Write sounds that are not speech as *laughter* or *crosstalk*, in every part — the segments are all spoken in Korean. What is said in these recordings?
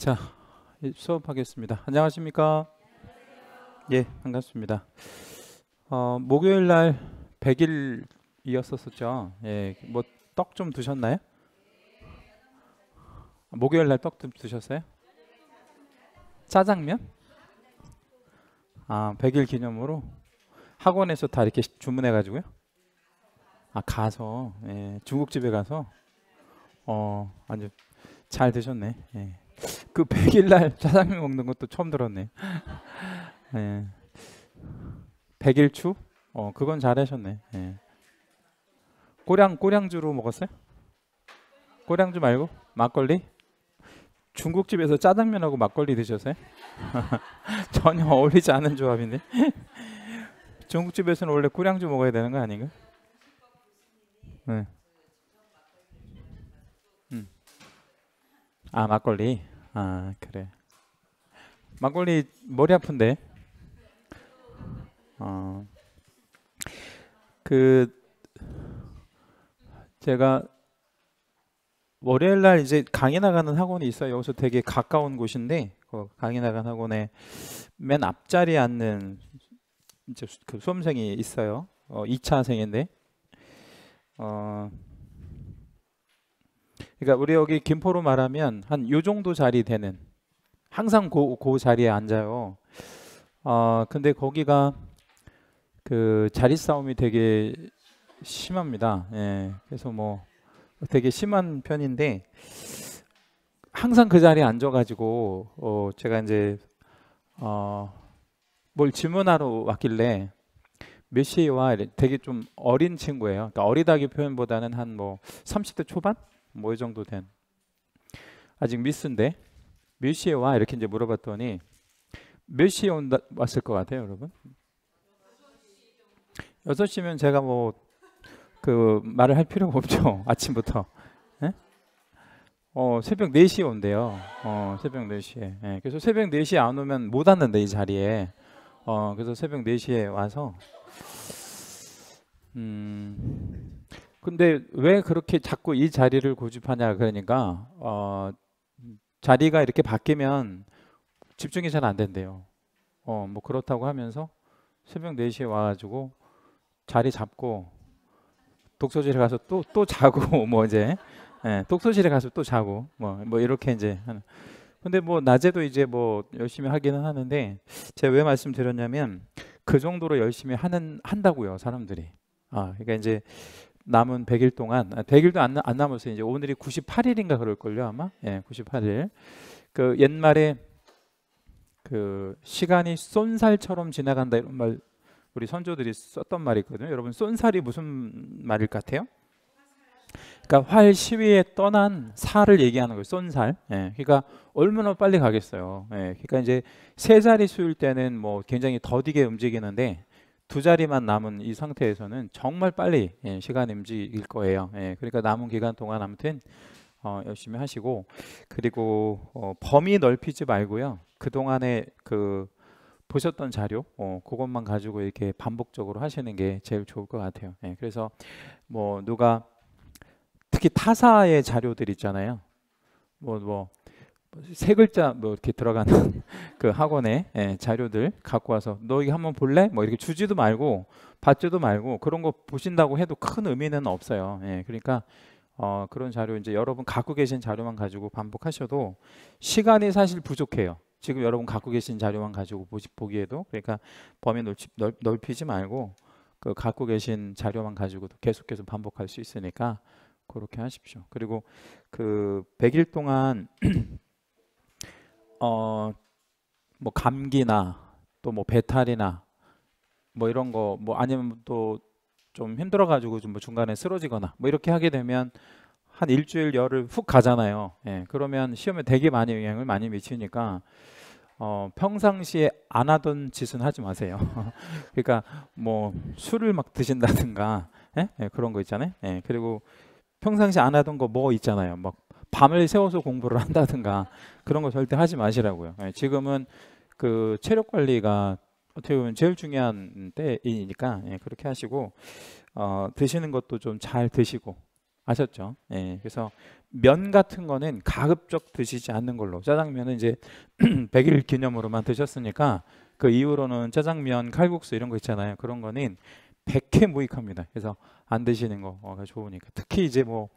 자, 수업하겠습니다. 안녕하십니까? 예, 반갑습니다. 어, 목요일 날 100일 이었었죠 예, 뭐 떡 좀 드셨나요? 목요일 날떡 드셨어요? 짜장면? 아, 100일 기념으로 학원에서 다 이렇게 주문해 가지고요. 아, 가서 예, 중국집에 가서 어, 아주 잘 드셨네. 예. 그 100일 날 짜장면 먹는 것도 처음 들었네. *laughs* 예. 100일 추? 어, 그건 잘하셨네. 예. 꼬량 꼬량주로 먹었어요? 꼬량주 말고 막걸리? 중국집에서 짜장면하고 막걸리 드셨어요? *laughs* 전혀 어울리지 않은 조합인데. *laughs* 중국집에서는 원래 꼬량주 먹어야 되는 거 아닌가? 네. 음. 아 막걸리. 아 그래. 막걸리 머리 아픈데. 어. 그 제가 월요일 날 이제 강의 나가는 학원이 있어요. 여기서 되게 가까운 곳인데 그 강의 나가는 학원에 맨 앞자리에 앉는 이제 그 수험생이 있어요. 어, 2차생인데. 어, 그러니까 우리 여기 김포로 말하면 한 요 정도 자리 되는 항상 고, 고 자리에 앉아요. 아 근데 거기가 그 자리 싸움이 되게 심합니다. 예. 그래서 뭐 되게 심한 편인데 항상 그 자리에 앉아가지고 어, 제가 이제 어, 뭘 질문하러 왔길래 몇시 와? 되게 좀 어린 친구예요. 그러니까 어리다기 표현보다는 한뭐 30대 초반? 뭐 정도 된 아직 미스인데 몇 시에 와 이렇게 이제 물어봤더니 몇 시에 온다 왔을 것 같아요, 여러분? 6시면 제가 뭐 그 말을 할 필요가 없죠. *laughs* 아침부터. 네? 어, 새벽 4시에 온대요. 어, 새벽 4시에. 네, 예, 그래서 새벽 4시에 안 오면 못 왔는데 이 자리에. 어, 그래서 새벽 4시에 와서 음. 근데 왜 그렇게 자꾸 이 자리를 고집하냐 그러니까 어, 자리가 이렇게 바뀌면 집중이 잘 안 된대요. 어, 뭐 그렇다고 하면서 새벽 4시에 와가지고 자리 잡고 독서실에 가서 또 또 자고 *laughs* 뭐 이제 예, 독서실에 가서 또 자고 뭐뭐 뭐 이렇게 이제 하는. 근데 뭐 낮에도 이제 뭐 열심히 하기는 하는데 제가 왜 말씀드렸냐면 그 정도로 열심히 하는 한다고요 사람들이. 아 그러니까 이제 남은 100일 동안 100일도 아, 안, 안 남았어요. 이제 오늘이 98일인가 그럴 걸요, 아마. 예, 98일. 그 옛말에 그 시간이 쏜살처럼 지나간다 이런 말 우리 선조들이 썼던 말이 있거든요. 여러분 쏜살이 무슨 말일 것 같아요? 그러니까 활 시위에 떠난 살을 얘기하는 거예요. 쏜살. 예, 그러니까 얼마나 빨리 가겠어요. 예, 그러니까 이제 세 자리 수일 때는 뭐 굉장히 더디게 움직이는데 두 자리만 남은 이 상태에서는 정말 빨리 예, 시간임 움직일 거예요. 예, 그러니까 남은 기간 동안 아무튼 어, 열심히 하시고 그리고 어, 범위 넓히지 말고요. 그동안에 그 보셨던 자료 어, 그것만 가지고 이렇게 반복적으로 하시는 게 제일 좋을 것 같아요. 예, 그래서 뭐 누가 특히 타사의 자료들 있잖아요. 뭐뭐 뭐, 뭐뭐 세 글자 뭐 이렇게 들어가는 *laughs* 그학원에 예, 자료들 갖고 와서 너 이거 한번 볼래? 뭐 이렇게 주지도 말고 받지도 말고 그런 거 보신다고 해도 큰 의미는 없어요. 예, 그러니까 어, 그런 자료 이제 여러분 갖고 계신 자료만 가지고 반복하셔도 시간이 사실 부족해요. 지금 여러분 갖고 계신 자료만 가지고 보시, 보기에도 그러니까 범위 넓히, 넓히지 말고 그 갖고 계신 자료만 가지고도 계속해서 반복할 수 있으니까 그렇게 하십시오. 그리고 그 100일 동안 *clears throat* 어뭐 감기나 또 뭐 배탈이나 뭐 이런 거 뭐 아니면 또 좀 힘들어 가지고 좀뭐 중간에 쓰러지거나 뭐 이렇게 하게 되면 한 일주일 열흘 훅 가잖아요. 예. 그러면 시험에 되게 많이 영향을 많이 미치니까 어, 평상시에 안 하던 짓은 하지 마세요. *laughs* 그러니까 뭐 술을 막 드신다든가 예? 예, 그런 거 있잖아요. 예, 그리고 평상시 안 하던 거 뭐 있잖아요. 막 밤을 새워서 공부를 *laughs* 한다든가 그런 거 절대 하지 마시라고요. 예, 지금은 그 체력 관리가 어떻게 보면 제일 중요한 때이니까 예, 그렇게 하시고 어, 드시는 것도 좀 잘 드시고 아셨죠? 예, 그래서 면 같은 거는 가급적 드시지 않는 걸로 짜장면은 이제 100일 *clears throat* 기념으로만 드셨으니까 그 이후로는 짜장면, 칼국수 이런 거 있잖아요. 그런 거는 100회 무익합니다. 그래서 안 드시는 거가 어, 좋으니까 특히 이제 뭐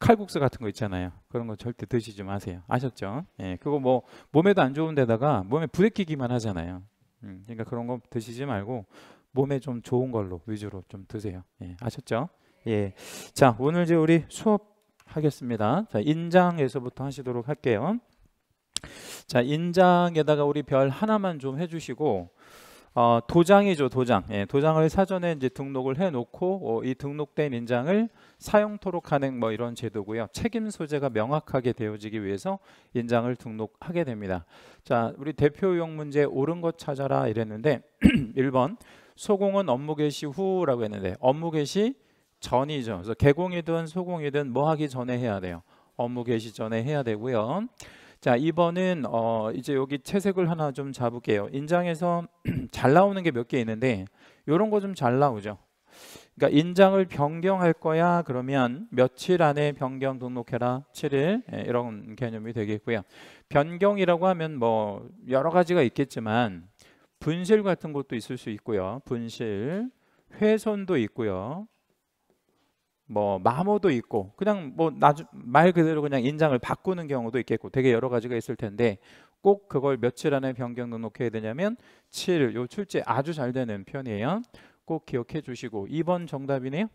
칼국수 같은 거 있잖아요. 그런 거 절대 드시지 마세요. 아셨죠? 예, 그거 뭐 몸에도 안 좋은데다가 몸에 부대끼기만 하잖아요. 음, 그러니까 그런 거 드시지 말고 몸에 좀 좋은 걸로 위주로 좀 드세요. 예, 아셨죠? 예. 자, 오늘 이제 우리 수업 하겠습니다. 자, 인장에서부터 하시도록 할게요. 자, 인장에다가 우리 별 하나만 좀 해주시고 어, 도장이죠 도장 예, 도장을 사전에 이제 등록을 해놓고 어, 이 등록된 인장을 사용토록 하는 뭐 이런 제도고요 책임 소재가 명확하게 되어지기 위해서 인장을 등록하게 됩니다 자 우리 대표용 문제 옳은 것 찾아라 이랬는데 1번 *clears throat* 소공은 업무 개시 후라고 했는데 업무 개시 전이죠 그래서 개공이든 소공이든 뭐 하기 전에 해야 돼요 업무 개시 전에 해야 되고요 자, 2번은 어, 이제 여기 채색을 하나 좀 잡을게요. 인장에서 *clears throat* 잘 나오는 게 몇 개 있는데 이런 거 좀 잘 나오죠. 그러니까 인장을 변경할 거야 그러면 며칠 안에 변경 등록해라 7일 예, 이런 개념이 되겠고요. 변경이라고 하면 뭐 여러 가지가 있겠지만 분실 같은 것도 있을 수 있고요. 분실, 훼손도 있고요. 뭐 마모도 있고 그냥 뭐말 그대로 그냥 인장을 바꾸는 경우도 있겠고 되게 여러 가지가 있을 텐데 꼭 그걸 며칠 안에 변경 등록해야 되냐면 7. 요 출제 아주 잘 되는 편이에요. 꼭 기억해 주시고 2번 정답이네요.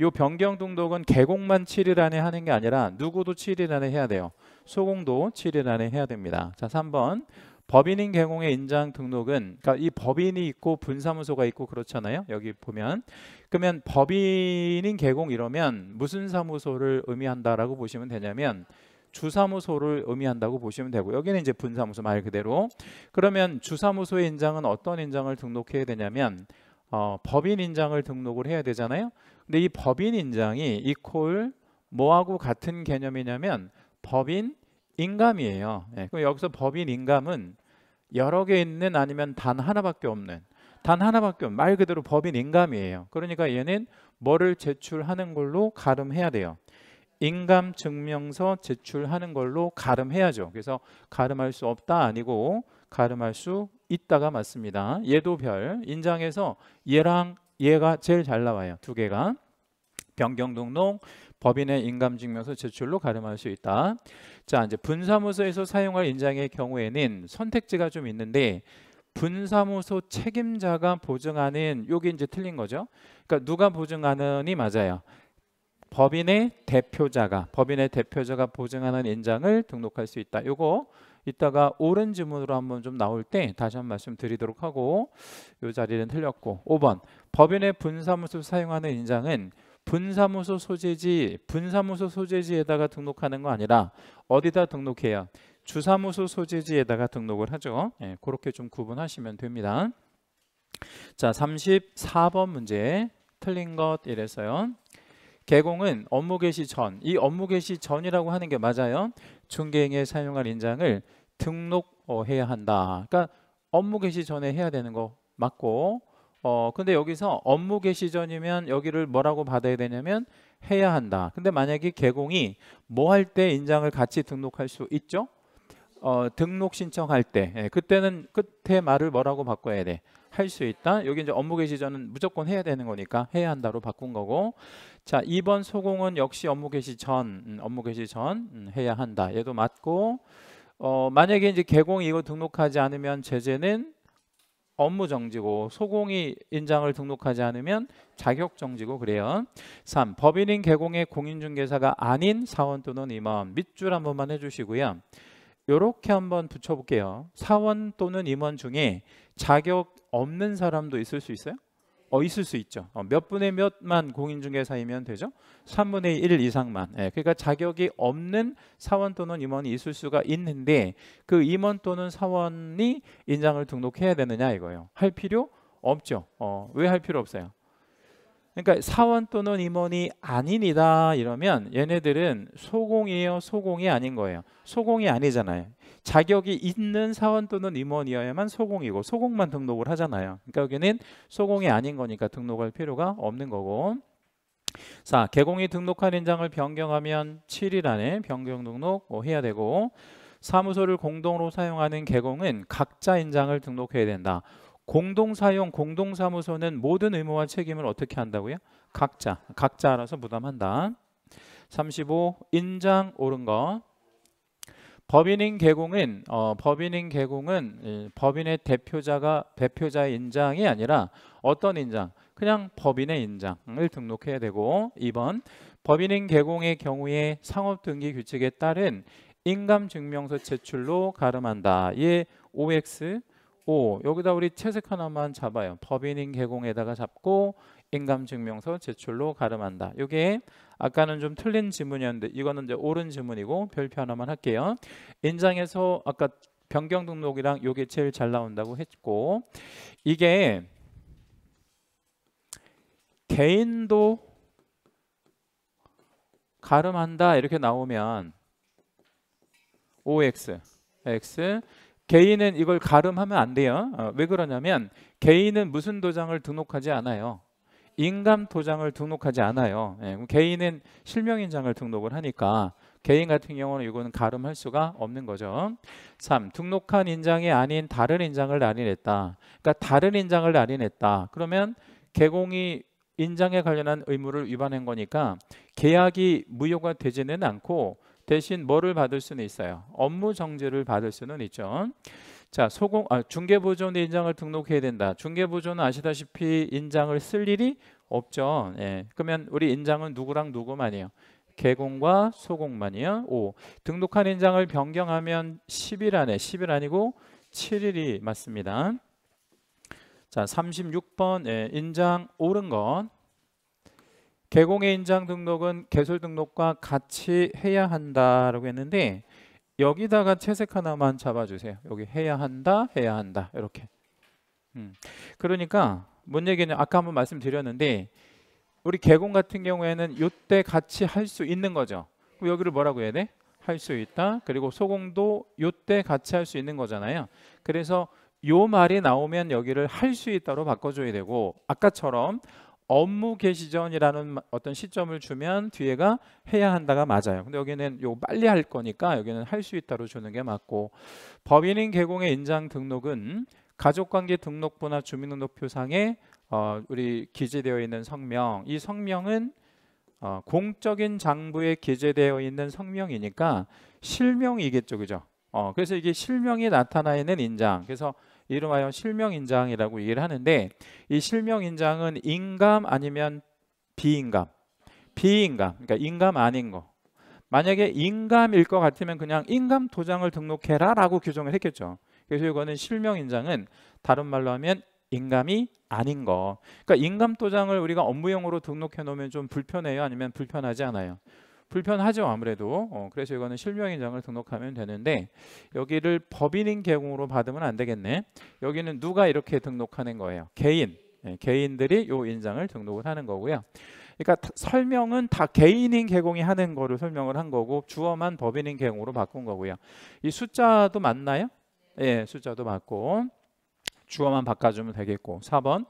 요 변경 등록은 개공만 7일 안에 하는 게 아니라 누구도 7일 안에 해야 돼요. 소공도 7일 안에 해야 됩니다. 자, 3번. 법인인 경우의 인장 등록은 그러니까 이 법인이 있고 분사무소가 있고 그렇잖아요. 여기 보면 그러면 법인인 개공 이러면 무슨 사무소를 의미한다라고 보시면 되냐면 주사무소를 의미한다고 보시면 되고 여기는 이제 분사무소 말 그대로 그러면 주사무소의 인장은 어떤 인장을 등록해야 되냐면 어, 법인 인장을 등록을 해야 되잖아요. 근데 이 법인 인장이 이퀄 뭐하고 같은 개념이냐면 법인 인감이에요. 예, 그럼 여기서 법인 인감은 여러 개 있는 아니면 단 하나밖에 없는 단 하나밖에 없는 말 그대로 법인 인감이에요. 그러니까 얘는 뭐를 제출하는 걸로 가름해야 돼요. 인감 증명서 제출하는 걸로 가름해야죠. 그래서 가름할 수 없다 아니고 가름할 수 있다가 맞습니다. 얘도 별 인장에서 얘랑 얘가 제일 잘 나와요. 두 개가 변경 등록 법인의 인감증명서 제출로 가름할 수 있다. 자, 이제 분사무소에서 사용할 인장의 경우에는 선택지가 좀 있는데 분사무소 책임자가 보증하는 여기 이제 틀린 거죠. 그러니까 누가 보증하는이 맞아요. 법인의 대표자가 법인의 대표자가 보증하는 인장을 등록할 수 있다. 요거 이따가 옳은 지문으로 한번 좀 나올 때 다시 한 말씀 드리도록 하고 요 자리는 틀렸고 5번 법인의 분사무소 사용하는 인장은 분사무소 소재지 분사무소 소재지에다가 등록하는 거 아니라 어디다 등록해야 주사무소 소재지에다가 등록을 하죠. 예, 그렇게 좀 구분하시면 됩니다. 자, 34번 문제 틀린 것 이래서요. 개공은 업무 개시 전, 이 업무 개시 전이라고 하는 게 맞아요. 중개인에 사용할 인장을 등록해야 한다. 그러니까 업무 개시 전에 해야 되는 거 맞고 어 근데 여기서 업무 개시 전이면 여기를 뭐라고 받아야 되냐면 해야 한다. 근데 만약에 개공이 뭐 할 때 인장을 같이 등록할 수 있죠? 어 등록 신청할 때 예, 그때는 끝에 말을 뭐라고 바꿔야 돼? 할 수 있다. 여기 이제 업무 개시 전은 무조건 해야 되는 거니까 해야 한다로 바꾼 거고. 자, 2번 소공은 역시 업무 개시 전, 음, 업무 개시 전 음, 해야 한다. 얘도 맞고. 어 만약에 이제 개공이 이거 등록하지 않으면 제재는 업무 정지고 소공이 인장을 등록하지 않으면 자격 정지고 그래요. 3. 법인인 개공의 공인중개사가 아닌 사원 또는 임원 밑줄 한 번만 해주시고요. 이렇게 한번 붙여볼게요. 사원 또는 임원 중에 자격 없는 사람도 있을 수 있어요? 어, 있을 수 있죠. 어, 몇 분의 몇만 공인중개사이면 되죠. 3분의 1 이상만. 예, 그러니까 자격이 없는 사원 또는 임원이 있을 수가 있는데 그 임원 또는 사원이 인장을 등록해야 되느냐 이거예요. 할 필요 없죠. 어, 왜 할 필요 없어요? 그러니까 사원 또는 임원이 아닙니다 이러면 얘네들은 소공이에요 소공이 아닌 거예요 소공이 아니잖아요 자격이 있는 사원 또는 임원이어야만 소공이고 소공만 등록을 하잖아요 그러니까 여기는 소공이 아닌 거니까 등록할 필요가 없는 거고 자 개공이 등록한 인장을 변경하면 7일 안에 변경 등록 뭐 해야 되고 사무소를 공동으로 사용하는 개공은 각자 인장을 등록해야 된다 공동사용 공동사무소는 모든 의무와 책임을 어떻게 한다고요? 각자 각자 알아서 부담한다. 35 인장 오른 거 법인인 개공은 어, 법인인 개공은 예, 법인의 대표자가 대표자의 인장이 아니라 어떤 인장 그냥 법인의 인장을 등록해야 되고 2번 법인인 개공의 경우에 상업등기 규칙에 따른 인감증명서 제출로 가름한다. 예, OX 5 여기다 우리 채색 하나만 잡아요. 법인인 개공에다가 잡고 인감증명서 제출로 가름한다. 이게 아까는 좀 틀린 지문이었는데 이거는 이제 옳은 지문이고 별표 하나만 할게요. 인장에서 아까 변경 등록이랑 이게 제일 잘 나온다고 했고 이게 개인도 가름한다 이렇게 나오면 OX, X 개인은 이걸 가름하면 안 돼요. 어, 왜 그러냐면 개인은 무슨 도장을 등록하지 않아요. 인감 도장을 등록하지 않아요. 예, 개인은 실명인장을 등록을 하니까 개인 같은 경우는 이거는 가름할 수가 없는 거죠. 3. 등록한 인장이 아닌 다른 인장을 날인했다. 그러니까 다른 인장을 날인했다. 그러면 개공이 인장에 관련한 의무를 위반한 거니까 계약이 무효가 되지는 않고 대신 뭐를 받을 수는 있어요. 업무 정지를 받을 수는 있죠. 자, 소공 아, 중개 보존 인장을 등록해야 된다. 중개 보존은 아시다시피 인장을 쓸 일이 없죠. 예. 그러면 우리 인장은 누구랑 누구만이에요? 개공과 소공만이요. 5. 등록한 인장을 변경하면 10일 안에 10일 아니고 7일이 맞습니다. 자, 36번 예, 인장 오른 것 개공의 인장 등록은 개설 등록과 같이 해야 한다라고 했는데 여기다가 채색 하나만 잡아주세요. 여기 해야 한다, 해야 한다 이렇게. 음. 그러니까 뭔얘기는 아까 한번 말씀드렸는데 우리 개공 같은 경우에는 요때 같이 할 수 있는 거죠. 그럼 여기를 뭐라고 해야 돼? 할 수 있다. 그리고 소공도 요때 같이 할 수 있는 거잖아요. 그래서 요 말이 나오면 여기를 할 수 있다로 바꿔줘야 되고 아까처럼 업무 개시 전이라는 어떤 시점을 주면 뒤에가 해야 한다가 맞아요. 근데 여기는 요 빨리 할 거니까 여기는 할 수 있다로 주는 게 맞고 법인인 개공의 인장 등록은 가족관계 등록부나 주민등록표상에 어, 우리 기재되어 있는 성명 이 성명은 어, 공적인 장부에 기재되어 있는 성명이니까 실명이겠죠, 그죠? 어, 그래서 이게 실명이 나타나 있는 인장. 그래서 이름하여 실명인장이라고 얘기를 하는데 이 실명인장은 인감 아니면 비인감 비인감 그러니까 인감 아닌 거 만약에 인감일 것 같으면 그냥 인감 도장을 등록해라 라고 규정을 했겠죠 그래서 이거는 실명인장은 다른 말로 하면 인감이 아닌 거 그러니까 인감 도장을 우리가 업무용으로 등록해 놓으면 좀 불편해요 아니면 불편하지 않아요 불편하죠 아무래도 어, 그래서 이거는 실명인장을 등록하면 되는데 여기를 법인인 계공으로 받으면 안 되겠네 여기는 누가 이렇게 등록하는 거예요 개인 예, 개인들이 요 인장을 등록을 하는 거고요 그러니까 설명은 다 개인인 계공이 하는 거를 설명을 한 거고 주어만 법인인 계공으로 바꾼 거고요 이 숫자도 맞나요? 예 숫자도 맞고 주어만 바꿔주면 되겠고 4번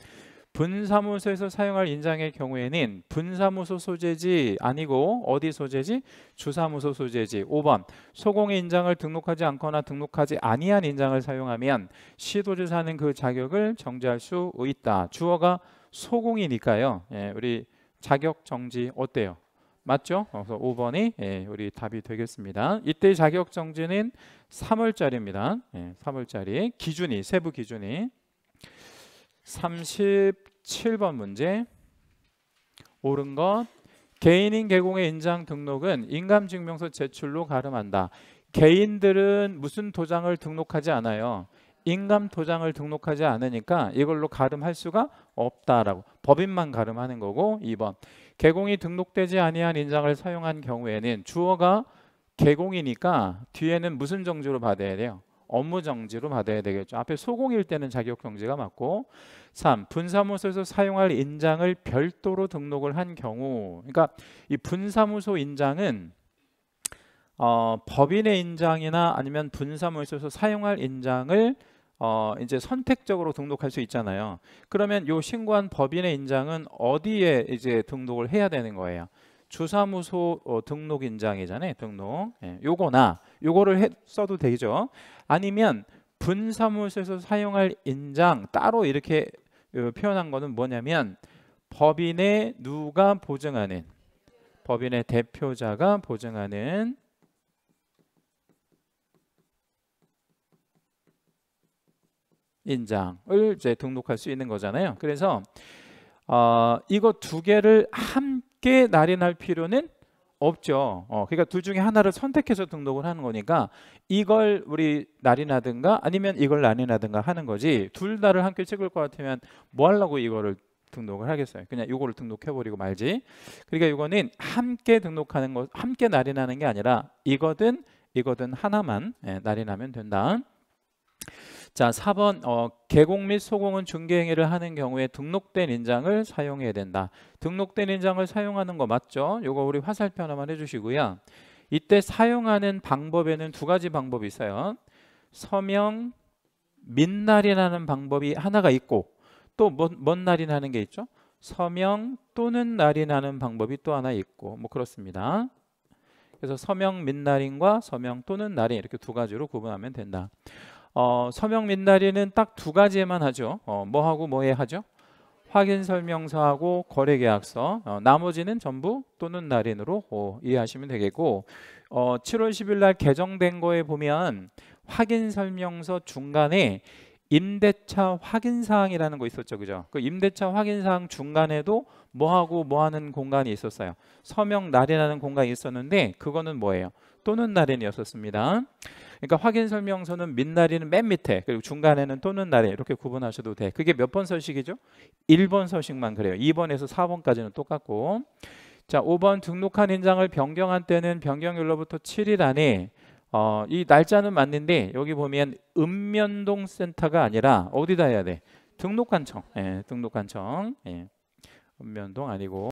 분사무소에서 사용할 인장의 경우에는 분사무소 소재지 아니고 어디 소재지? 주사무소 소재지 5번 소공의 인장을 등록하지 않거나 등록하지 아니한 인장을 사용하면 시도지사는 그 자격을 정지할 수 있다 주어가 소공이니까요 예, 우리 자격 정지 어때요? 맞죠? 그래서 5번이 예, 우리 답이 되겠습니다 이때 자격 정지는 3월짜리입니다 예, 3월짜리 기준이 세부 기준이 37번 문제 옳은 것 개인인 개공의 인장 등록은 인감증명서 제출로 가름한다. 개인들은 무슨 도장을 등록하지 않아요. 인감 도장을 등록하지 않으니까 이걸로 가름할 수가 없다라고 법인만 가름하는 거고 2번 개공이 등록되지 아니한 인장을 사용한 경우에는 주어가 개공이니까 뒤에는 무슨 정조로 받아야 돼요? 업무 정지로 받아야 되겠죠. 앞에 소공일 때는 자격 경지가 맞고 3. 분사무소에서 사용할 인장을 별도로 등록을 한 경우 그러니까 이 분사무소 인장은 어, 법인의 인장이나 아니면 분사무소에서 사용할 인장을 어, 이제 선택적으로 등록할 수 있잖아요. 그러면 요 신고한 법인의 인장은 어디에 이제 등록을 해야 되는 거예요. 주사무소 어, 등록 인장이잖아요. 등록. 예, 요거나 요거를 써도 되죠. 아니면 분사무소에서 사용할 인장 따로 이렇게 어, 표현한 거는 뭐냐면 법인의 누가 보증하는 법인의 대표자가 보증하는 인장을 이제 등록할 수 있는 거잖아요. 그래서 어, 이거 두 개를 함 함게 날인할 필요는 없죠. 어, 그러니까 둘 중에 하나를 선택해서 등록을 하는 거니까 이걸 우리 날인하든가 아니면 이걸 날인하든가 하는 거지 둘 다를 함께 찍을 것 같으면 뭐 하려고 이거를 등록을 하겠어요. 그냥 이거를 등록해버리고 말지. 그러니까 이거는 함께 등록하는 거, 함께 날인하는 게 아니라 이거든 이거든 하나만 예, 날인하면 된다. 자, 4번 어, 개공 및 소공은 중개 행위를 하는 경우에 등록된 인장을 사용해야 된다. 등록된 인장을 사용하는 거 맞죠? 요거 우리 화살표 하나만 해주시고요. 이때 사용하는 방법에는 두 가지 방법이 있어요. 서명 민날이라는 방법이 하나가 있고 또뭔먼 날이라는 게 있죠. 서명 또는 날인하는 방법이 또 하나 있고 뭐 그렇습니다. 그래서 서명 민날인과 서명 또는 날인 이렇게 두 가지로 구분하면 된다. 어, 서명 민날리는딱두 가지에만 하죠. 어, 뭐하고 뭐에 하죠? 확인 설명서하고 거래 계약서. 어, 나머지는 전부 또는 날인으로 어, 이해하시면 되겠고 어, 7월 10일 날 개정된 거에 보면 확인 설명서 중간에 임대차 확인 사항이라는 거 있었죠. 그죠? 그 임대차 확인 사항 중간에도 뭐하고 뭐하는 공간이 있었어요. 서명 날인하는 공간이 있었는데 그거는 뭐예요? 또는 날인이었었습니다. 그러니까 확인 설명서는 민날이는 맨 밑에 그리고 중간에는 또는 날에 이렇게 구분하셔도 돼. 그게 몇 번 서식이죠? 1번 서식만 그래요. 2번에서 4번까지는 똑같고. 자, 5번 등록한 인장을 변경한 때는 변경일로부터 7일 안에 어, 이 날짜는 맞는데 여기 보면 읍면동 센터가 아니라 어디다 해야 돼? 등록관청. 예, 등록관청. 예. 읍면동 아니고